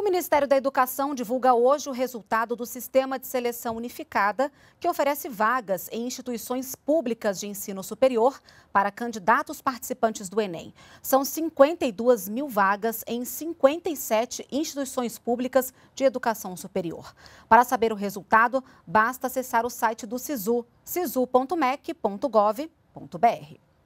O Ministério da Educação divulga hoje o resultado do Sistema de Seleção Unificada, que oferece vagas em instituições públicas de ensino superior para candidatos participantes do Enem. São 52 mil vagas em 57 instituições públicas de educação superior. Para saber o resultado, basta acessar o site do SISU, sisu.mec.gov.br.